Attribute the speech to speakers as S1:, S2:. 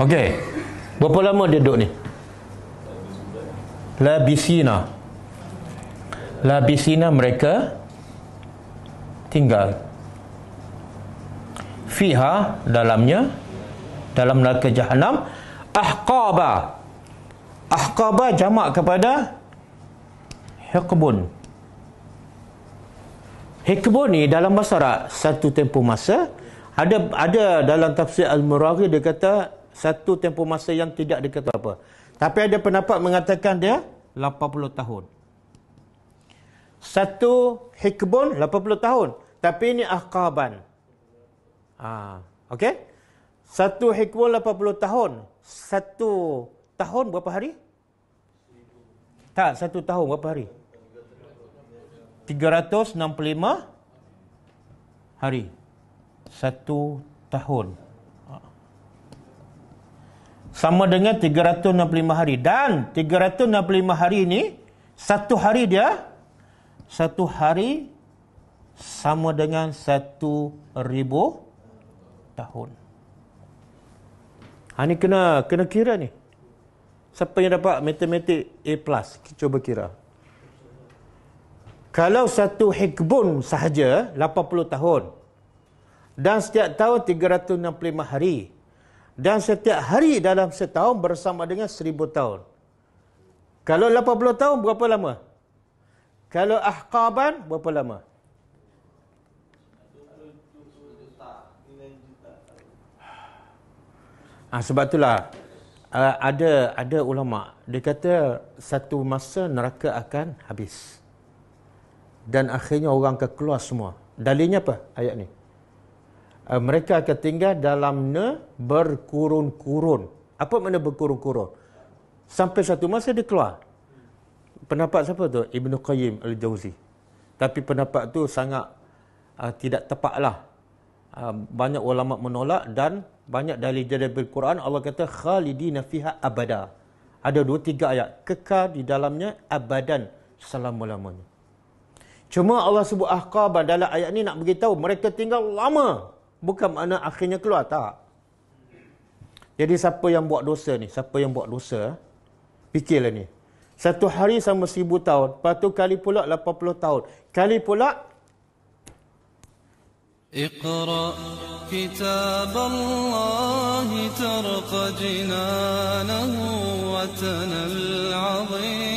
S1: Okey. Berapa lama dia duduk ni? Labisina. Labisina mereka tinggal. Fiha dalamnya dalam neraka jahanam ahqaba. Ahqaba jamak kepada hiqbun. Hiqbun ni dalam bahasa Arab satu tempoh masa ada ada dalam tafsir Al-Muraghi dia kata satu tempoh masa yang tidak dekat apa. Tapi ada pendapat mengatakan dia 80 tahun. Satu hikbun 80 tahun. Tapi ini akaban. Ha, okay? Satu hikbun 80 tahun. Satu tahun berapa hari? Tak, satu tahun berapa hari? 365 hari. Satu tahun sama dengan 365 hari dan 365 hari ini satu hari dia satu hari sama dengan satu ribu tahun. Ha, ini kena kena kira ni. Siapa yang dapat matematik A+, plus? cuba kira. Kalau satu hikbun sahaja, 80 tahun. Dan setiap tahun 365 hari. Dan setiap hari dalam setahun bersama dengan seribu tahun. Kalau lapan 80 tahun, berapa lama? Kalau ahqaban, berapa lama? Ha, sebab itulah uh, ada ada ulama dia kata satu masa neraka akan habis dan akhirnya orang akan keluar semua dalilnya apa ayat ni uh, mereka akan tinggal dalam ne berkurun-kurun. Apa makna berkurun-kurun? Sampai satu masa dia keluar. Pendapat siapa tu? Ibnu Qayyim al Jauzi. Tapi pendapat tu sangat uh, tidak tepatlah. Uh, banyak ulama menolak dan banyak dari jadabil Quran Allah kata khalidina fiha abada. Ada dua tiga ayat kekal di dalamnya abadan selama-lamanya. Cuma Allah sebut ahqaban dalam ayat ni nak beritahu mereka tinggal lama bukan makna akhirnya keluar tak. Jadi siapa yang buat dosa ni, siapa yang buat dosa, eh? fikirlah ni. Satu hari sama seribu tahun, lepas tu kali pula puluh tahun. Kali pula Iqra kitab Allah tarqa jinanahu wa azim